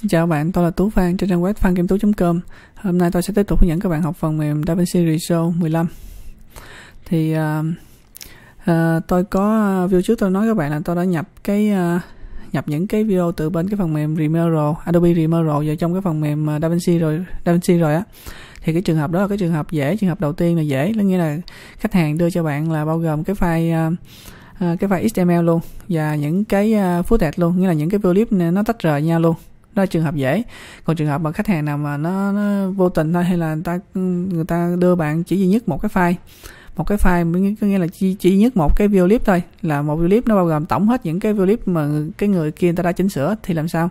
Xin chào bạn, tôi là Tú Phan trên trang web phankiemtú.com Hôm nay tôi sẽ tiếp tục hướng dẫn các bạn học phần mềm DaVinci Resolve 15 Thì uh, uh, tôi có video trước tôi nói các bạn là tôi đã nhập cái uh, nhập những cái video từ bên cái phần mềm Remero, Adobe Remero vào trong cái phần mềm DaVinci rồi DaVinci rồi á thì cái trường hợp đó là cái trường hợp dễ trường hợp đầu tiên là dễ có nghĩa là khách hàng đưa cho bạn là bao gồm cái file uh, cái file XML luôn và những cái uh, footage luôn nghĩa là những cái video clip này nó tách rời nhau luôn đó trường hợp dễ còn trường hợp mà khách hàng nào mà nó, nó vô tình thôi hay là người ta người ta đưa bạn chỉ duy nhất một cái file một cái file có nghĩa là chỉ, chỉ nhất một cái video clip thôi là một video clip nó bao gồm tổng hết những cái video clip mà cái người kia người ta đã chỉnh sửa thì làm sao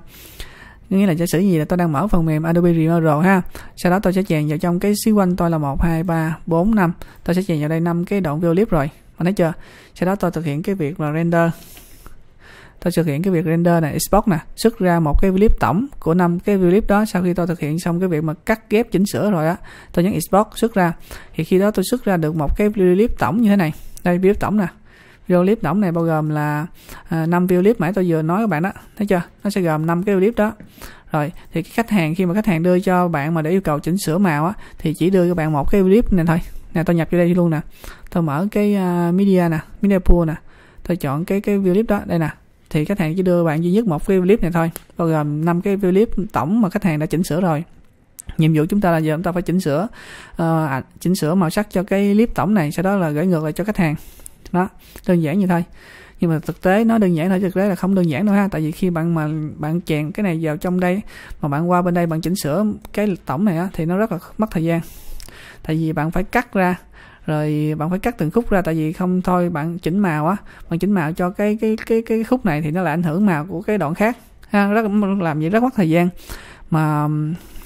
nghĩa là giả sử gì là tôi đang mở phần mềm Adobe Premiere ha sau đó tôi sẽ chèn vào trong cái xí quanh tôi là một hai ba bốn năm tôi sẽ chèn vào đây năm cái đoạn video clip rồi mà thấy chưa sau đó tôi thực hiện cái việc là render tôi thực hiện cái việc render này Xbox nè xuất ra một cái clip tổng của năm cái clip đó sau khi tôi thực hiện xong cái việc mà cắt ghép chỉnh sửa rồi á tôi nhấn Xbox xuất ra thì khi đó tôi xuất ra được một cái clip tổng như thế này đây clip tổng nè video clip tổng này bao gồm là à, năm 5 video clip mà tôi vừa nói các bạn đó thấy chưa nó sẽ gồm năm cái clip đó rồi thì cái khách hàng khi mà khách hàng đưa cho bạn mà để yêu cầu chỉnh sửa màu á thì chỉ đưa cho bạn một cái clip này thôi nè tôi nhập vô đây luôn nè tôi mở cái uh, media nè media pool nè tôi chọn cái cái video clip đó đây nè thì khách hàng chỉ đưa bạn duy nhất một cái clip này thôi bao gồm năm cái clip tổng mà khách hàng đã chỉnh sửa rồi nhiệm vụ chúng ta là giờ chúng ta phải chỉnh sửa uh, chỉnh sửa màu sắc cho cái clip tổng này sau đó là gửi ngược lại cho khách hàng đó đơn giản như thôi nhưng mà thực tế nó đơn giản thôi thực tế là không đơn giản đâu ha tại vì khi bạn mà bạn chèn cái này vào trong đây mà bạn qua bên đây bạn chỉnh sửa cái tổng này á, thì nó rất là mất thời gian tại vì bạn phải cắt ra rồi bạn phải cắt từng khúc ra tại vì không thôi bạn chỉnh màu á bạn chỉnh màu cho cái cái cái cái khúc này thì nó lại ảnh hưởng màu của cái đoạn khác ha rất làm vậy rất mất thời gian mà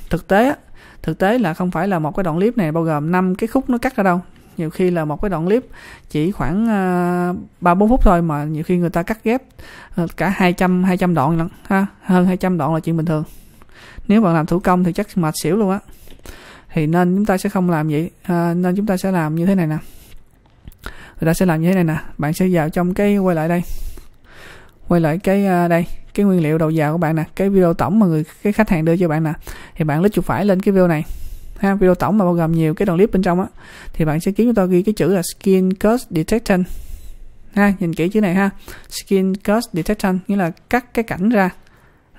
thực tế á thực tế là không phải là một cái đoạn clip này bao gồm 5 cái khúc nó cắt ra đâu nhiều khi là một cái đoạn clip chỉ khoảng ờ, ba bốn phút thôi mà nhiều khi người ta cắt ghép ờ, cả 200 200 đoạn lận ha hơn 200 đoạn là chuyện bình thường nếu bạn làm thủ công thì chắc mệt xỉu luôn á thì nên chúng ta sẽ không làm vậy à, nên chúng ta sẽ làm như thế này nè người ta sẽ làm như thế này nè bạn sẽ vào trong cái quay lại đây quay lại cái à, đây cái nguyên liệu đầu vào của bạn nè cái video tổng mà người cái khách hàng đưa cho bạn nè thì bạn lít chuột phải lên cái video này ha video tổng mà bao gồm nhiều cái đoạn clip bên trong á thì bạn sẽ kiếm cho tôi ghi cái chữ là skin cut detection ha nhìn kỹ chữ này ha skin cut detection nghĩa là cắt cái cảnh ra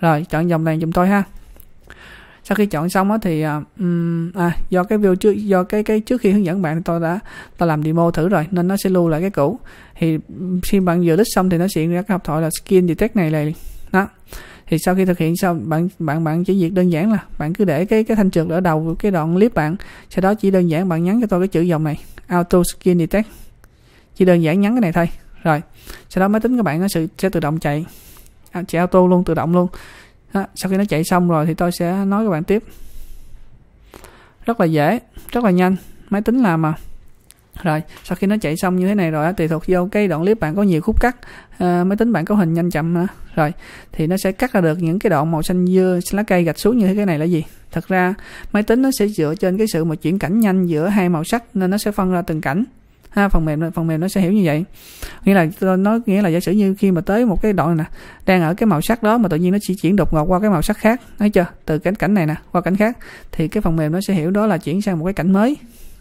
rồi chọn dòng này dùm tôi ha sau khi chọn xong á thì um, à, do cái view trước do cái cái trước khi hướng dẫn bạn tôi đã tôi làm demo thử rồi nên nó sẽ lưu lại cái cũ thì khi bạn vừa list xong thì nó sẽ ra cái hộp thoại là skin detect này này đó thì sau khi thực hiện xong bạn bạn bạn chỉ việc đơn giản là bạn cứ để cái cái thanh trượt ở đầu cái đoạn clip bạn sau đó chỉ đơn giản bạn nhắn cho tôi cái chữ dòng này auto skin detect chỉ đơn giản nhắn cái này thôi rồi sau đó máy tính của bạn nó sẽ, sẽ tự động chạy à, chạy auto luôn tự động luôn đó, sau khi nó chạy xong rồi thì tôi sẽ nói các bạn tiếp rất là dễ rất là nhanh máy tính làm mà rồi sau khi nó chạy xong như thế này rồi tùy thuộc vô cái đoạn clip bạn có nhiều khúc cắt à, máy tính bạn có hình nhanh chậm nữa. rồi thì nó sẽ cắt ra được những cái đoạn màu xanh dưa xanh lá cây gạch xuống như thế cái này là gì thật ra máy tính nó sẽ dựa trên cái sự mà chuyển cảnh nhanh giữa hai màu sắc nên nó sẽ phân ra từng cảnh ha phần mềm phần mềm nó sẽ hiểu như vậy nghĩa là nó nghĩa là giả sử như khi mà tới một cái đoạn này nè đang ở cái màu sắc đó mà tự nhiên nó chỉ chuyển đột ngột qua cái màu sắc khác thấy chưa từ cảnh cảnh này nè qua cảnh khác thì cái phần mềm nó sẽ hiểu đó là chuyển sang một cái cảnh mới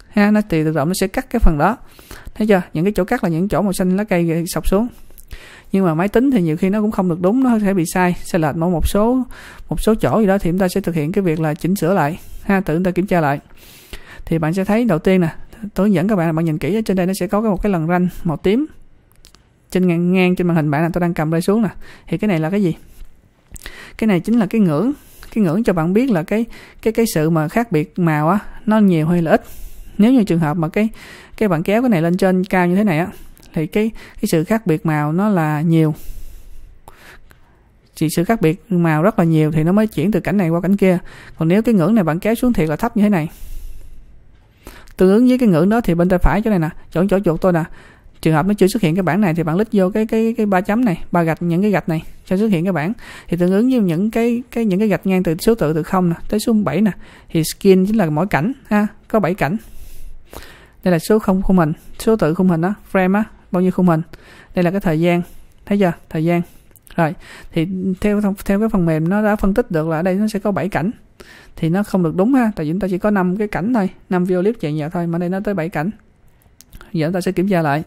ha nó thì tự động nó sẽ cắt cái phần đó thấy chưa những cái chỗ cắt là những chỗ màu xanh lá cây sọc xuống nhưng mà máy tính thì nhiều khi nó cũng không được đúng nó sẽ bị sai sai lệch một một số một số chỗ gì đó thì chúng ta sẽ thực hiện cái việc là chỉnh sửa lại ha tự chúng ta kiểm tra lại thì bạn sẽ thấy đầu tiên nè tôi dẫn các bạn là bạn nhìn kỹ ở trên đây nó sẽ có một cái lần ranh màu tím trên ngang, ngang trên màn hình bạn là tôi đang cầm đây xuống nè thì cái này là cái gì cái này chính là cái ngưỡng cái ngưỡng cho bạn biết là cái cái cái sự mà khác biệt màu á nó nhiều hay là ít nếu như trường hợp mà cái cái bạn kéo cái này lên trên cao như thế này á thì cái cái sự khác biệt màu nó là nhiều chỉ sự khác biệt màu rất là nhiều thì nó mới chuyển từ cảnh này qua cảnh kia còn nếu cái ngưỡng này bạn kéo xuống thiệt là thấp như thế này tương ứng với cái ngưỡng đó thì bên tay phải chỗ này nè chỗ chỗ chuột tôi nè trường hợp nó chưa xuất hiện cái bảng này thì bạn lít vô cái cái cái ba chấm này ba gạch những cái gạch này cho xuất hiện cái bảng thì tương ứng với những cái cái những cái gạch ngang từ số tự từ không nè tới số 7 nè thì skin chính là mỗi cảnh ha có 7 cảnh đây là số không khung hình số tự khung hình đó frame á bao nhiêu khung hình đây là cái thời gian thấy chưa thời gian rồi thì theo theo cái phần mềm nó đã phân tích được là ở đây nó sẽ có 7 cảnh thì nó không được đúng ha tại vì chúng ta chỉ có năm cái cảnh thôi năm video clip chạy vào thôi mà đây nó tới 7 cảnh giờ chúng ta sẽ kiểm tra lại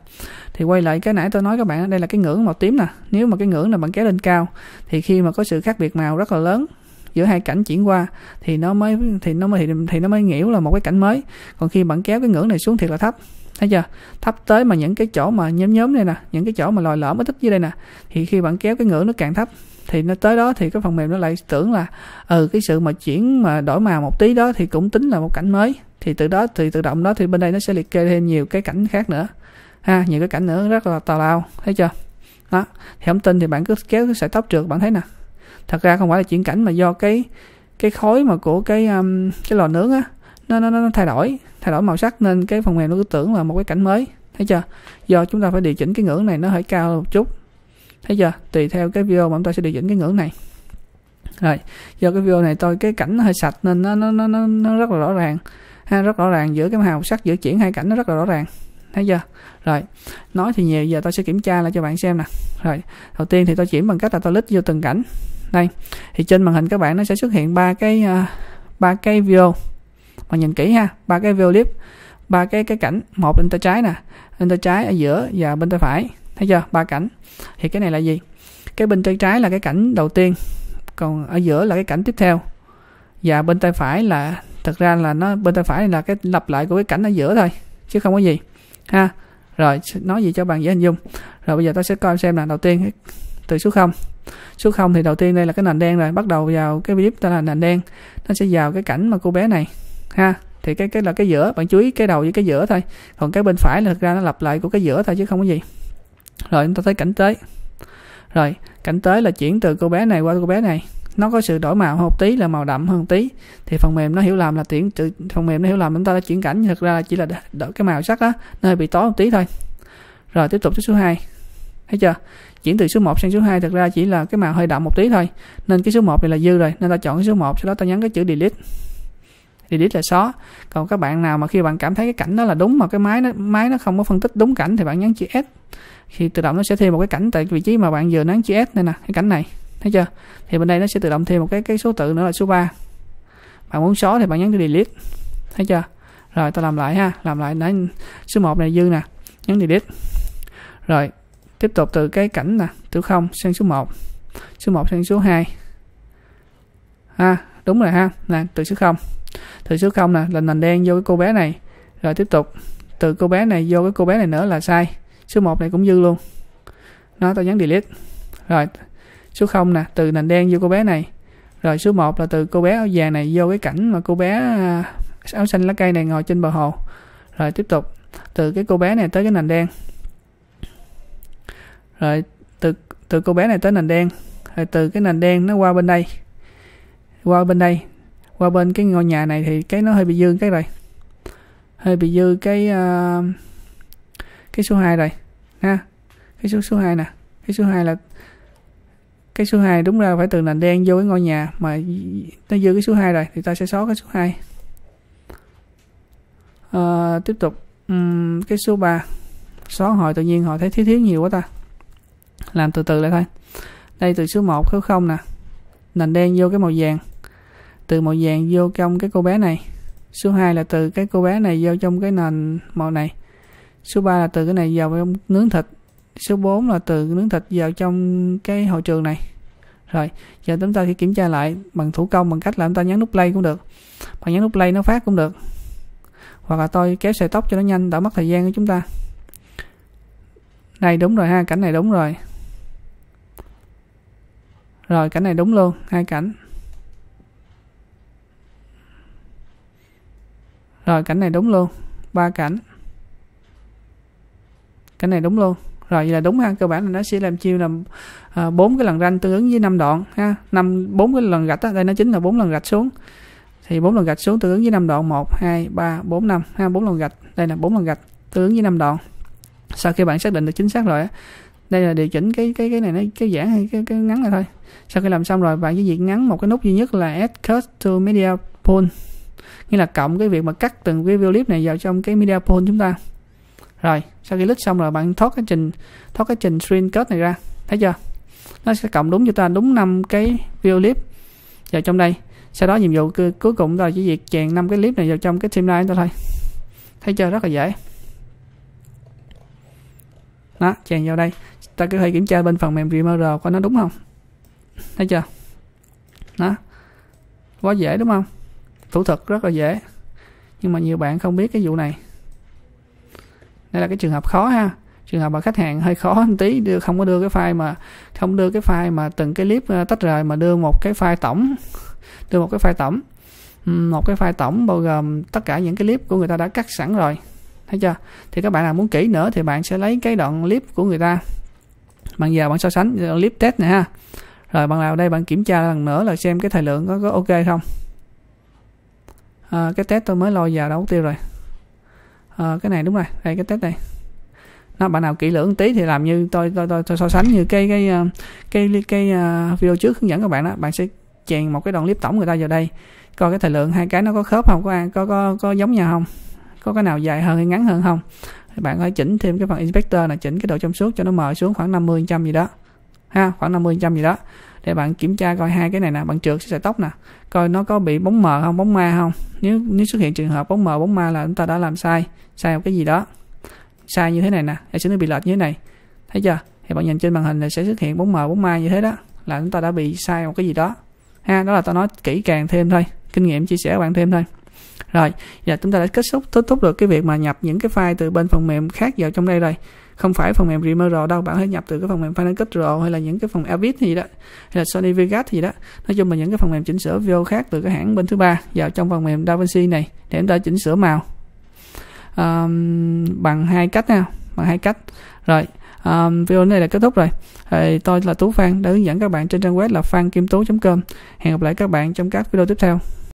thì quay lại cái nãy tôi nói các bạn đây là cái ngưỡng màu tím nè nếu mà cái ngưỡng là bạn kéo lên cao thì khi mà có sự khác biệt màu rất là lớn giữa hai cảnh chuyển qua thì nó mới thì nó mới thì, thì nó mới hiểu là một cái cảnh mới còn khi bạn kéo cái ngưỡng này xuống thiệt là thấp thấy chưa thấp tới mà những cái chỗ mà nhóm nhóm này nè những cái chỗ mà lòi lõm ở thấp dưới đây nè thì khi bạn kéo cái ngưỡng nó càng thấp thì nó tới đó thì cái phần mềm nó lại tưởng là ừ cái sự mà chuyển mà đổi màu một tí đó thì cũng tính là một cảnh mới thì từ đó thì tự động đó thì bên đây nó sẽ liệt kê thêm nhiều cái cảnh khác nữa ha nhiều cái cảnh nữa rất là tào lao thấy chưa đó thì không tin thì bạn cứ kéo cái sợi tóc trượt bạn thấy nè thật ra không phải là chuyển cảnh mà do cái cái khối mà của cái um, cái lò nướng á nó nó nó thay đổi thay đổi màu sắc nên cái phần mềm nó cứ tưởng là một cái cảnh mới thấy chưa do chúng ta phải điều chỉnh cái ngưỡng này nó hơi cao một chút thấy chưa tùy theo cái video mà chúng ta sẽ điều chỉnh cái ngưỡng này rồi do cái video này tôi cái cảnh nó hơi sạch nên nó nó nó nó, nó rất là rõ ràng ha rất rõ ràng giữa cái màu sắc giữa chuyển hai cảnh nó rất là rõ ràng thấy chưa rồi nói thì nhiều giờ tôi sẽ kiểm tra lại cho bạn xem nè rồi đầu tiên thì tôi chuyển bằng cách là tôi lít vô từng cảnh đây thì trên màn hình các bạn nó sẽ xuất hiện ba cái à, ba uh, cái video mà nhìn kỹ ha ba cái view clip ba cái cái cảnh một bên tay trái nè bên tay trái ở giữa và bên tay phải thấy chưa ba cảnh thì cái này là gì cái bên tay trái là cái cảnh đầu tiên còn ở giữa là cái cảnh tiếp theo và bên tay phải là thật ra là nó bên tay phải là cái lặp lại của cái cảnh ở giữa thôi chứ không có gì ha rồi nói gì cho bạn dễ hình dung rồi bây giờ ta sẽ coi xem là đầu tiên từ số 0 số 0 thì đầu tiên đây là cái nền đen rồi bắt đầu vào cái clip ta là nền đen nó sẽ vào cái cảnh mà cô bé này ha thì cái cái là cái giữa bạn chú ý cái đầu với cái giữa thôi còn cái bên phải là thực ra nó lặp lại của cái giữa thôi chứ không có gì rồi chúng ta thấy cảnh tới rồi cảnh tới là chuyển từ cô bé này qua cô bé này nó có sự đổi màu một tí là màu đậm hơn tí thì phần mềm nó hiểu làm là chuyển từ phần mềm nó hiểu làm chúng ta đã chuyển cảnh thực ra chỉ là đổi cái màu sắc đó nó hơi bị tối một tí thôi rồi tiếp tục tới số 2 thấy chưa chuyển từ số 1 sang số 2 thực ra chỉ là cái màu hơi đậm một tí thôi nên cái số 1 này là dư rồi nên ta chọn cái số 1 sau đó ta nhấn cái chữ delete thì đít là xó còn các bạn nào mà khi bạn cảm thấy cái cảnh đó là đúng mà cái máy nó máy nó không có phân tích đúng cảnh thì bạn nhấn chữ S thì tự động nó sẽ thêm một cái cảnh tại vị trí mà bạn vừa nhấn chữ S này nè cái cảnh này thấy chưa thì bên đây nó sẽ tự động thêm một cái cái số tự nữa là số 3 bạn muốn xóa thì bạn nhấn cái delete thấy chưa rồi ta làm lại ha làm lại nãy số 1 này dư nè nhấn delete rồi tiếp tục từ cái cảnh nè từ không sang số 1 số 1 sang số 2 ha à, đúng rồi ha nè từ số 0 từ số 0 nè là nền đen vô cái cô bé này rồi tiếp tục từ cô bé này vô cái cô bé này nữa là sai số 1 này cũng dư luôn nó tao nhấn delete rồi số 0 nè từ nền đen vô cô bé này rồi số 1 là từ cô bé áo vàng này vô cái cảnh mà cô bé à, áo xanh lá cây này ngồi trên bờ hồ rồi tiếp tục từ cái cô bé này tới cái nền đen rồi từ từ cô bé này tới nền đen rồi từ cái nền đen nó qua bên đây qua bên đây qua bên cái ngôi nhà này thì cái nó hơi bị dư cái rồi hơi bị dư cái uh, cái số 2 rồi ha cái số số 2 nè cái số 2 là cái số 2 đúng ra phải từ nền đen vô cái ngôi nhà mà nó dư cái số 2 rồi thì ta sẽ xóa cái số 2 à, ờ, tiếp tục um, cái số 3 xóa hồi tự nhiên họ thấy thiếu thiếu nhiều quá ta làm từ từ lại thôi đây từ số 1 số 0 nè nền đen vô cái màu vàng từ màu vàng vô trong cái cô bé này số 2 là từ cái cô bé này vô trong cái nền màu này số 3 là từ cái này vào trong nướng thịt số 4 là từ nướng thịt vào trong cái hội trường này rồi giờ chúng ta sẽ kiểm tra lại bằng thủ công bằng cách là chúng ta nhấn nút play cũng được bằng nhấn nút play nó phát cũng được hoặc là tôi kéo sợi tóc cho nó nhanh đỡ mất thời gian của chúng ta này đúng rồi ha cảnh này đúng rồi rồi cảnh này đúng luôn hai cảnh rồi cảnh này đúng luôn ba cảnh cảnh này đúng luôn rồi vậy là đúng ha cơ bản là nó sẽ làm chiêu làm à, bốn à, cái lần ranh tương ứng với năm đoạn ha năm bốn cái lần gạch đó. đây nó chính là bốn lần gạch xuống thì bốn lần gạch xuống tương ứng với năm đoạn một hai ba bốn năm ha bốn lần gạch đây là bốn lần gạch tương ứng với năm đoạn sau khi bạn xác định được chính xác rồi đây là điều chỉnh cái cái cái này nó cái giãn hay cái, cái ngắn này thôi sau khi làm xong rồi bạn chỉ việc ngắn một cái nút duy nhất là add cut to media pool nghĩa là cộng cái việc mà cắt từng cái video clip này vào trong cái media pool chúng ta rồi sau khi lít xong rồi bạn thoát cái trình thoát cái trình screen cut này ra thấy chưa nó sẽ cộng đúng cho ta đúng năm cái video clip vào trong đây sau đó nhiệm vụ cuối cùng là chỉ việc chèn năm cái clip này vào trong cái timeline này ta thôi thấy chưa rất là dễ đó chèn vào đây ta cứ thể kiểm tra bên phần mềm Reamer coi nó đúng không thấy chưa đó quá dễ đúng không thủ thuật rất là dễ nhưng mà nhiều bạn không biết cái vụ này đây là cái trường hợp khó ha trường hợp mà khách hàng hơi khó một tí đưa không có đưa cái file mà không đưa cái file mà từng cái clip ờ, tách rời mà đưa một cái file tổng đưa một cái file tổng một cái file tổng bao gồm tất cả những cái clip của người ta đã cắt sẵn rồi thấy chưa thì các bạn nào muốn kỹ nữa thì bạn sẽ lấy cái đoạn clip của người ta bằng giờ bạn so sánh ờ, clip test này ha rồi bạn nào đây bạn kiểm tra lần nữa là xem cái thời lượng có, có ok không à, cái test tôi mới lôi vào đấu tiêu rồi à, cái này đúng rồi đây cái test này nó bạn nào kỹ lưỡng tí thì làm như tôi tôi tôi, tôi so sánh như cái cái ờ, cái cái, cái uh, video trước hướng dẫn các bạn đó bạn sẽ chèn một cái đoạn clip tổng người ta vào đây coi cái thời lượng hai cái nó có khớp không có có có, có giống nhau không có cái nào dài hơn hay ngắn hơn không thì bạn phải chỉnh thêm cái phần inspector là chỉnh cái độ trong suốt cho nó mờ xuống khoảng 50 trăm gì đó ha khoảng 50 trăm gì đó để bạn kiểm tra coi hai cái này nè bạn trượt sợi tóc nè coi nó có bị bóng mờ không bóng ma không nếu nếu xuất hiện trường hợp bóng mờ bóng ma là chúng ta đã làm sai sai một cái gì đó sai như thế này nè thì sẽ nó bị lệch như thế này thấy chưa thì bạn nhìn trên màn hình là sẽ xuất hiện bóng mờ bóng ma như thế đó là chúng ta đã bị sai một cái gì đó ha đó là tao nói kỹ càng thêm thôi kinh nghiệm chia sẻ bạn thêm thôi rồi giờ chúng ta đã kết thúc kết thúc được cái việc mà nhập những cái file từ bên phần mềm khác vào trong đây rồi không phải phần mềm Reamer rồi đâu bạn hãy nhập từ cái phần mềm Final Cut Pro hay là những cái phần Avid gì đó hay là Sony Vegas gì đó nói chung là những cái phần mềm chỉnh sửa video khác từ cái hãng bên thứ ba vào trong phần mềm DaVinci này để chúng ta chỉnh sửa màu um, bằng hai cách nha, bằng hai cách rồi um, video này là kết thúc rồi thì tôi là Tú Phan đã hướng dẫn các bạn trên trang web là phankim tú.com hẹn gặp lại các bạn trong các video tiếp theo